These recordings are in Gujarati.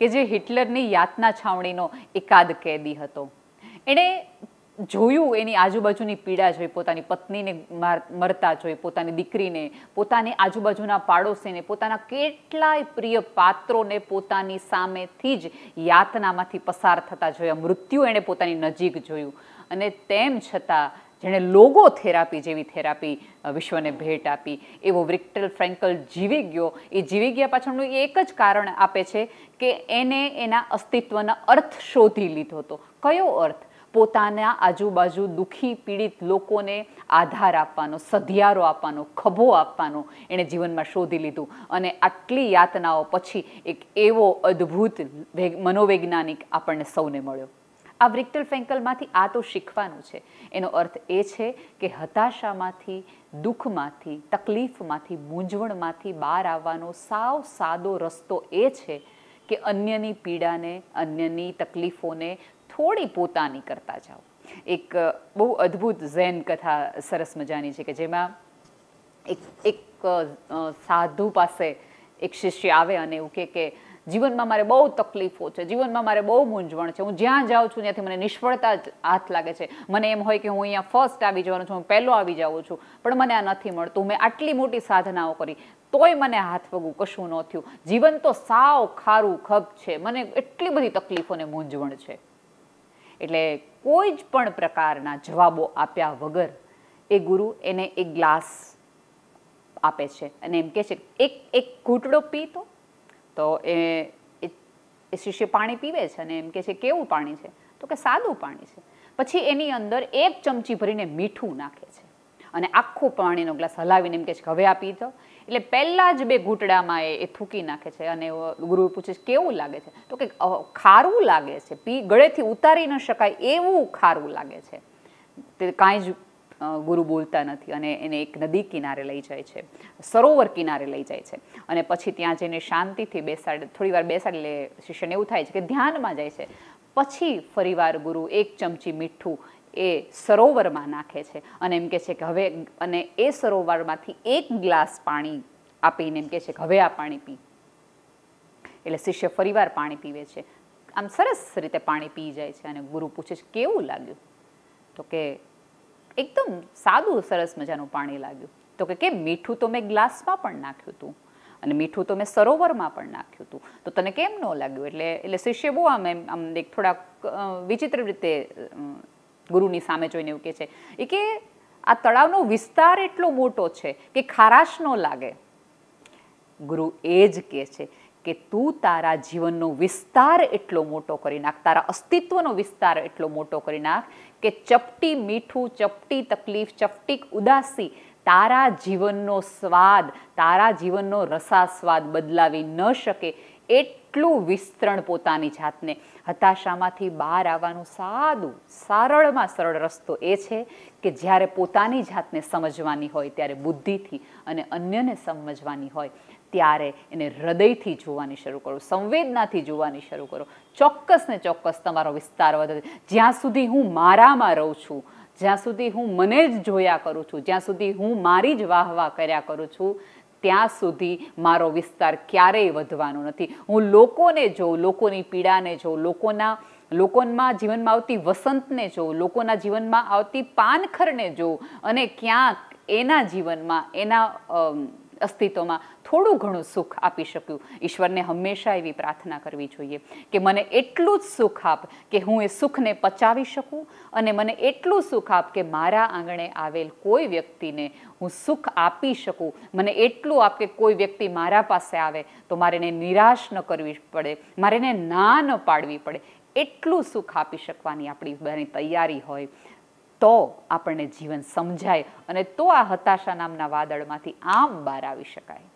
કે જે હિટલરની યાતના છાવણીનો એકાદ કેદી હતો એણે જોયું એની આજુબાજુની પીડા જોઈ પોતાની પત્નીને મરતા જોઈ પોતાની દીકરીને પોતાની આજુબાજુના પાડોશીને પોતાના કેટલાય પ્રિય પાત્રોને પોતાની સામેથી જ યાતનામાંથી પસાર થતા જોયા મૃત્યુ એણે પોતાની નજીક જોયું અને તેમ છતાં જેણે લોગો થેરાપી જેવી થેરાપી વિશ્વને ભેટ આપી એવો વિક્ટર ફ્રેન્કલ જીવી ગયો એ જીવી ગયા પાછળનું એક જ કારણ આપે છે કે એને એના અસ્તિત્વના અર્થ શોધી લીધો હતો કયો અર્થ પોતાના આજુબાજુ દુઃખી પીડિત લોકોને આધાર આપવાનો સધિયારો આપવાનો ખભો આપવાનો એણે જીવનમાં શોધી લીધું અને આટલી યાતનાઓ પછી એક એવો અદ્ભુત મનોવૈજ્ઞાનિક આપણને સૌને મળ્યો આ વ્રિક્ટલ ફેન્કલમાંથી આ તો શીખવાનું છે એનો અર્થ એ છે કે હતાશામાંથી દુઃખમાંથી તકલીફમાંથી મૂંઝવણમાંથી બહાર આવવાનો સાવ સાદો રસ્તો એ છે કે અન્યની પીડાને અન્યની તકલીફોને થોડી પોતાની કરતા જાઓ એક બહુ અદ્ભુત ઝેન કથા સરસ મજાની છે કે જેમાં એક એક સાધુ પાસે એક શિષ્ય આવે અને એવું કે જીવનમાં મારે બહુ તકલીફો છે જીવનમાં મારે બહુ મૂંઝવણ છે હું જ્યાં જાઉં છું ત્યાંથી મને નિષ્ફળતા જ હાથ લાગે છે મને એમ હોય કે હું અહીંયા ફર્સ્ટ આવી જવાનું છું હું પહેલો આવી જાઉં છું પણ મને આ નથી મળતું મેં આટલી મોટી સાધનાઓ કરી તોય મને હાથ વગું કશું ન થયું જીવન તો સાવ ખારું ખબ છે મને એટલી બધી તકલીફોને મૂંઝવણ છે એટલે કોઈ જ પણ પ્રકારના જવાબો આપ્યા વગર એ ગુરુ એને એક ગ્લાસ આપે છે અને એમ કહે છે એક એક ઘૂંટડો પી તો તો એ એ શિષ્ય પાણી પીવે છે અને એમ કે છે કેવું પાણી છે તો કે સાદું પાણી છે પછી એની અંદર એક ચમચી ભરીને મીઠું નાખે છે અને આખું પાણીનો ગ્લાસ હલાવીને એમ કહે છે કે હવે આ પી દો એટલે પહેલાં જ બે ઘૂંટડામાં એ એ થૂકી નાખે છે અને ગુરુ પૂછે છે કેવું લાગે છે તો કે ખારું લાગે છે પી ગળેથી ઉતારી ન શકાય એવું ખારું લાગે છે તે કાંઈ જ ગુરુ બોલતા નથી અને એને એક નદી કિનારે લઈ જાય છે સરોવર કિનારે લઈ જાય છે અને પછી ત્યાં જઈને શાંતિથી બેસાડે થોડી વાર બેસાડે શિષ્યને એવું થાય છે કે ધ્યાનમાં જાય છે પછી ફરીવાર ગુરુ એક ચમચી મીઠું એ સરોવરમાં નાખે છે અને એમ કે છે કે હવે અને એ સરોવરમાંથી એક ગ્લાસ પાણી આપીને એમ કે છે કે હવે આ પાણી પી એટલે શિષ્ય ફરીવાર પાણી પીવે છે આમ સરસ રીતે પાણી પી જાય છે અને ગુરુ પૂછે છે કેવું લાગ્યું તો કે એકદમ સાદું સરસ મજાનું પાણી લાગ્યું તો કે કે મીઠું તો મેં ગ્લાસમાં પણ નાખ્યું હતું અને મીઠું તો મેં સરોવરમાં પણ નાખ્યું હતું તો તને કેમ ન લાગ્યું એટલે એટલે શિષ્ય બહુ આમ એમ આમ એક થોડાક વિચિત્ર રીતે ગુરુની સામે જોઈને એવું કે છે એ કે આ તળાવનો વિસ્તાર એટલો મોટો છે કે ખારાશ ન લાગે ગુરુ એ જ કહે છે કે તું તારા જીવનનો વિસ્તાર એટલો મોટો કરી નાખ તારા અસ્તિત્વનો વિસ્તાર એટલો મોટો કરી નાખ કે ચપટી મીઠું ચપટી તકલીફ ચપટી ઉદાસી તારા જીવનનો સ્વાદ તારા જીવનનો રસાસ્વાદ બદલાવી ન શકે એટલું વિસ્તરણ પોતાની જાતને હતાશામાંથી બહાર આવવાનું સાદું સરળમાં સરળ રસ્તો એ છે કે જ્યારે પોતાની જાતને સમજવાની હોય ત્યારે બુદ્ધિથી અને અન્યને સમજવાની હોય ત્યારે એને હૃદયથી જોવાની શરૂ કરો સંવેદનાથી જોવાની શરૂ કરો ચોક્કસ ને ચોક્કસ તમારો વિસ્તાર વધે જ્યાં સુધી હું મારામાં રહું છું જ્યાં સુધી હું મને જ જોયા કરું છું જ્યાં સુધી હું મારી જ વાહવા કર્યા કરું છું ત્યાં સુધી મારો વિસ્તાર ક્યારેય વધવાનો નથી હું લોકોને જોઉં લોકોની પીડાને જોઉં લોકોના લોકોમાં જીવનમાં આવતી વસંતને જોઉં લોકોના જીવનમાં આવતી પાનખરને જોઉં અને ક્યાંક એના જીવનમાં એના અસ્તિત્વમાં થોડું ઘણું સુખ આપી શક્યું ઈશ્વરને હંમેશા એવી પ્રાર્થના કરવી જોઈએ કે મને એટલું જ સુખ આપ કે હું એ સુખને પચાવી શકું અને મને એટલું સુખ આપ કે મારા આંગણે આવેલ કોઈ વ્યક્તિને હું સુખ આપી શકું મને એટલું આપ કે કોઈ વ્યક્તિ મારા પાસે આવે તો મારે એને નિરાશ ન કરવી પડે મારે એને ના ન પાડવી પડે એટલું સુખ આપી શકવાની આપણી બની તૈયારી હોય તો આપણને જીવન સમજાય અને તો આ હતાશા નામના વાદળમાંથી આમ બહાર આવી શકાય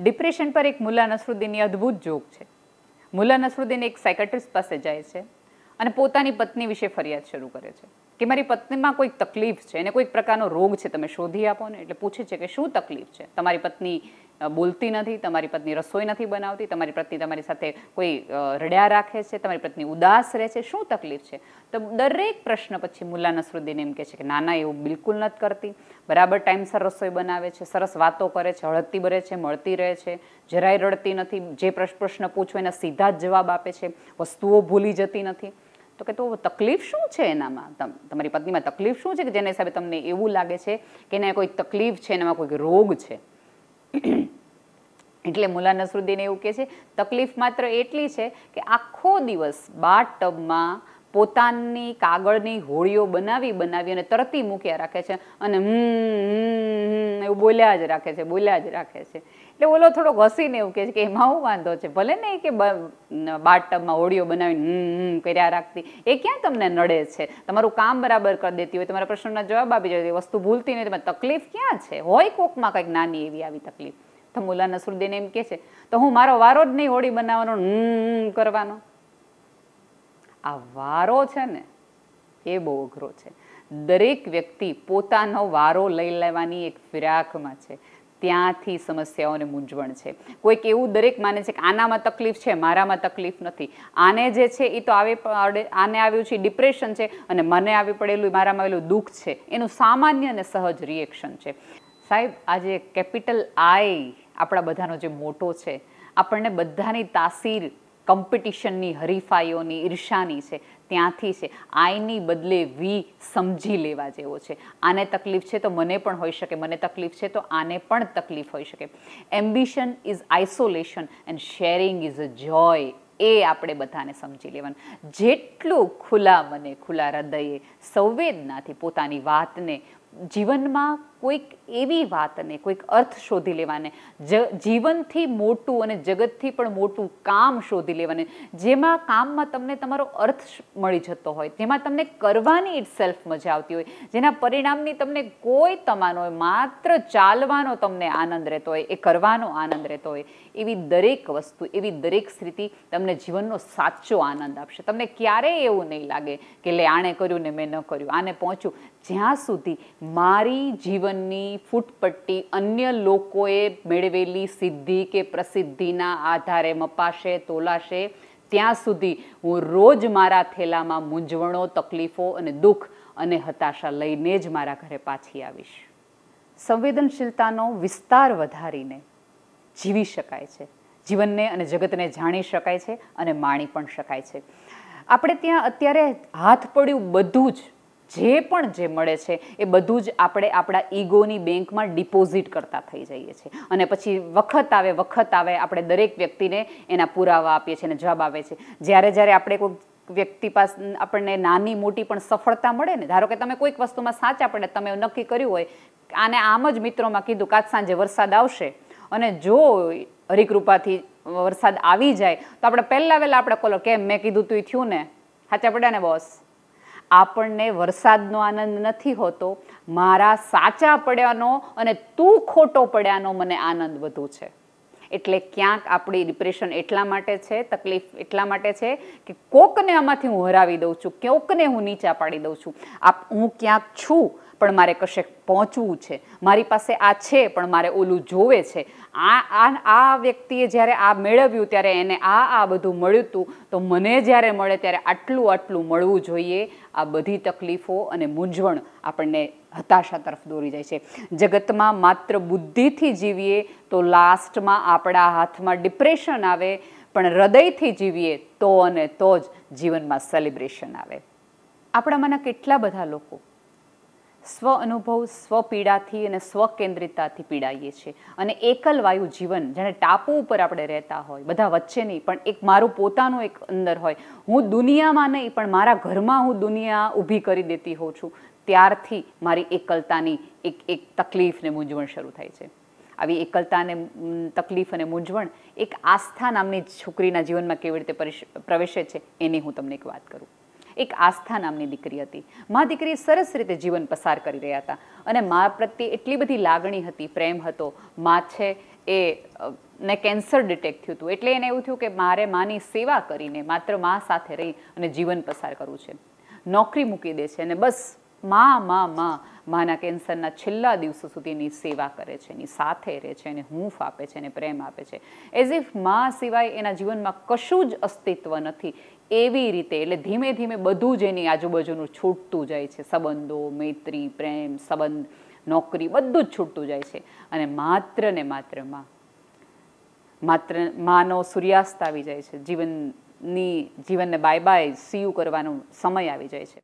ડિપ્રેશન પર એક મુલ્લા નસરુદ્દીનની અદ્ભુત જોક છે મુલા નસરુદ્દીન એક સાયકાટ્રિસ્ટ પાસે જાય છે અને પોતાની પત્ની વિશે ફરિયાદ શરૂ કરે છે કે મારી પત્નીમાં કોઈક તકલીફ છે અને કોઈક પ્રકારનો રોગ છે તમે શોધી આપો ને એટલે પૂછે છે કે શું તકલીફ છે તમારી પત્ની બોલતી નથી તમારી પત્ની રસોઈ નથી બનાવતી તમારી પત્ની તમારી સાથે કોઈ રડ્યા રાખે છે તમારી પત્ની ઉદાસ રહે છે શું તકલીફ છે તો દરેક પ્રશ્ન પછી મુલ્લા નસરુદ્દીન એમ કહે છે કે નાના એવું બિલકુલ નથી કરતી બરાબર ટાઈમસર રસોઈ બનાવે છે સરસ વાતો કરે છે હળતી ભરે છે મળતી રહે છે જરાય રડતી નથી જે પ્રશ્ન પૂછો એના સીધા જ જવાબ આપે છે વસ્તુઓ ભૂલી જતી નથી તો કે તો તકલીફ શું છે એનામાં તમારી પત્નીમાં તકલીફ શું છે કે જેના હિસાબે તમને એવું લાગે છે કે એને કોઈ તકલીફ છે એનામાં કોઈ રોગ છે એટલે મુલા નસરુદ્દીન એવું કહે છે તકલીફ માત્ર એટલી છે કે આખો દિવસ બાર ટબમાં પોતાની કાગળની હોળીઓ બનાવી બનાવી અને તરતી મૂક્યા રાખે છે અને એવું બોલ્યા જ રાખે છે બોલ્યા જ રાખે છે એટલે ઓલો થોડોક ઘસીને એવું કહે છે કે એમાં હું વાંધો છે ભલે ને કે બાર બાટટબમાં હોળીઓ બનાવી હમ કર્યા રાખતી એ ક્યાં તમને નડે છે તમારું કામ બરાબર કરી દેતી હોય તમારા પ્રશ્નના જવાબ આપી જાય વસ્તુ ભૂલતી નહીં તમારી તકલીફ ક્યાં છે હોય કોકમાં કંઈક નાની એવી આવી તકલીફ તો મુલા નસરુદ્દીન એમ કે છે તો હું મારો વારો જ નહીં હોળી બનાવવાનો કરવાનો આ વારો છે ને એ બહુ અઘરો છે દરેક વ્યક્તિ પોતાનો વારો લઈ લેવાની એક ફિરાકમાં છે ત્યાંથી સમસ્યાઓને મૂંઝવણ છે કોઈક એવું દરેક માને છે કે આનામાં તકલીફ છે મારામાં તકલીફ નથી આને જે છે એ તો આવે આને આવ્યું છે ડિપ્રેશન છે અને મને આવી પડેલું મારામાં આવેલું દુઃખ છે એનું સામાન્ય અને સહજ રિએક્શન છે સાહેબ આજે કેપિટલ આઈ આપણા બધાનો જે મોટો છે આપણને બધાની તાસીર કોમ્પિટિશનની હરીફાઈઓની ઈર્ષાની છે ત્યાંથી છે આઈની બદલે વી સમજી લેવા જેવો છે આને તકલીફ છે તો મને પણ હોઈ શકે મને તકલીફ છે તો આને પણ તકલીફ હોઈ શકે ambition is isolation and sharing is a joy એ આપણે બધાને સમજી લેવાનું જેટલું ખુલ્લા મને ખુલ્લા હૃદયે સંવેદનાથી પોતાની વાતને જીવનમાં કોઈક એવી વાતને કોઈક અર્થ શોધી લેવાને જીવનથી મોટું અને જગતથી પણ મોટું કામ શોધી લેવાને જેમાં કામમાં તમને તમારો અર્થ મળી જતો હોય જેમાં તમને કરવાની ઇટ સેલ્ફ મજા આવતી હોય જેના પરિણામની તમને કોઈ તમાનો હોય માત્ર ચાલવાનો તમને આનંદ રહેતો હોય એ કરવાનો આનંદ રહેતો હોય એવી દરેક વસ્તુ એવી દરેક સ્થિતિ તમને જીવનનો સાચો આનંદ આપશે તમને ક્યારેય એવું નહીં લાગે કે લે આણે કર્યું ને મેં ન કર્યું આને પહોંચ્યું જ્યાં સુધી મારી જીવનની ફૂટપટ્ટી અન્ય લોકોએ મેળવેલી સિદ્ધિ કે પ્રસિદ્ધિના આધારે મપાશે તોલાશે ત્યાં સુધી હું રોજ મારા થેલામાં મૂંઝવણો તકલીફો અને દુઃખ અને હતાશા લઈને જ મારા ઘરે પાછી આવીશ સંવેદનશીલતાનો વિસ્તાર વધારીને જીવી શકાય છે જીવનને અને જગતને જાણી શકાય છે અને માણી પણ શકાય છે આપણે ત્યાં અત્યારે હાથ પડ્યું બધું જ જે પણ જે મળે છે એ બધું જ આપણે આપણા ઈગોની બેંકમાં ડિપોઝિટ કરતા થઈ જઈએ છીએ અને પછી વખત આવે વખત આવે આપણે દરેક વ્યક્તિને એના પુરાવા આપીએ છીએ અને જવાબ આવે છે જ્યારે જ્યારે આપણે કોઈ વ્યક્તિ પાસે આપણને નાની મોટી પણ સફળતા મળે ને ધારો કે તમે કોઈક વસ્તુમાં સાચા પડે તમે નક્કી કર્યું હોય આને આમ જ મિત્રોમાં કીધું કાચ સાંજે વરસાદ આવશે અને જો હરિકૃપાથી વરસાદ આવી જાય તો આપણે પહેલાં વહેલા આપણે કોલો કેમ મેં કીધું તું થયું ને સાચા પડ્યા ને બોસ આપણને વરસાદનો આનંદ નથી હોતો મારા સાચા પડ્યાનો અને તું ખોટો પડ્યાનો મને આનંદ વધુ છે એટલે ક્યાંક આપણી ડિપ્રેશન એટલા માટે છે તકલીફ એટલા માટે છે કે કોકને આમાંથી હું હરાવી દઉં છું કોકને હું નીચા પાડી દઉં છું આપ હું ક્યાંક છું પણ મારે કશેક પહોંચવું છે મારી પાસે આ છે પણ મારે ઓલું જોવે છે આ આ આ વ્યક્તિએ જ્યારે આ મેળવ્યું ત્યારે એને આ આ બધું મળ્યું હતું તો મને જ્યારે મળે ત્યારે આટલું આટલું મળવું જોઈએ આ બધી તકલીફો અને મૂંઝવણ આપણને હતાશા તરફ દોરી જાય છે જગતમાં માત્ર બુદ્ધિથી જીવીએ તો લાસ્ટમાં આપણા હાથમાં ડિપ્રેશન આવે પણ હૃદયથી જીવીએ તો અને તો જ જીવનમાં સેલિબ્રેશન આવે આપણામાંના કેટલા બધા લોકો સ્વ અનુભવ સ્વપીડાથી અને સ્વ સ્વકેન્દ્રિતતાથી પીડાઈએ છીએ અને એકલવાયુ જીવન જેણે ટાપુ ઉપર આપણે રહેતા હોય બધા વચ્ચે નહીં પણ એક મારું પોતાનું એક અંદર હોય હું દુનિયામાં નહીં પણ મારા ઘરમાં હું દુનિયા ઊભી કરી દેતી હોઉં છું ત્યારથી મારી એકલતાની એક એક તકલીફ ને મૂંઝવણ શરૂ થાય છે આવી એકલતાને તકલીફ અને મૂંઝવણ એક આસ્થા નામની છોકરીના જીવનમાં કેવી રીતે પ્રવેશે છે એની હું તમને એક વાત કરું એક આસ્થા નામની દીકરી હતી મા દીકરી સરસ રીતે જીવન પસાર કરી રહ્યા હતા અને મા પ્રત્યે એટલી બધી લાગણી હતી પ્રેમ હતો મા છે એ ને કેન્સર ડિટેક્ટ થયું હતું એટલે એને એવું થયું કે મારે માની સેવા કરીને માત્ર મા સાથે રહી અને જીવન પસાર કરવું છે નોકરી મૂકી દે છે અને બસ મા મા મા માના કેન્સરના છેલ્લા દિવસો સુધી એની સેવા કરે છે એની સાથે રહે છે એને હૂંફ આપે છે એને પ્રેમ આપે છે એઝ ઇફ મા સિવાય એના જીવનમાં કશું જ અસ્તિત્વ નથી એવી રીતે એટલે ધીમે ધીમે બધું જ એની આજુબાજુનું છૂટતું જાય છે સંબંધો મૈત્રી પ્રેમ સંબંધ નોકરી બધું જ છૂટતું જાય છે અને માત્ર ને માત્ર માં માત્ર માનો સૂર્યાસ્ત આવી જાય છે જીવનની જીવનને બાય બાય સીયુ કરવાનો સમય આવી જાય છે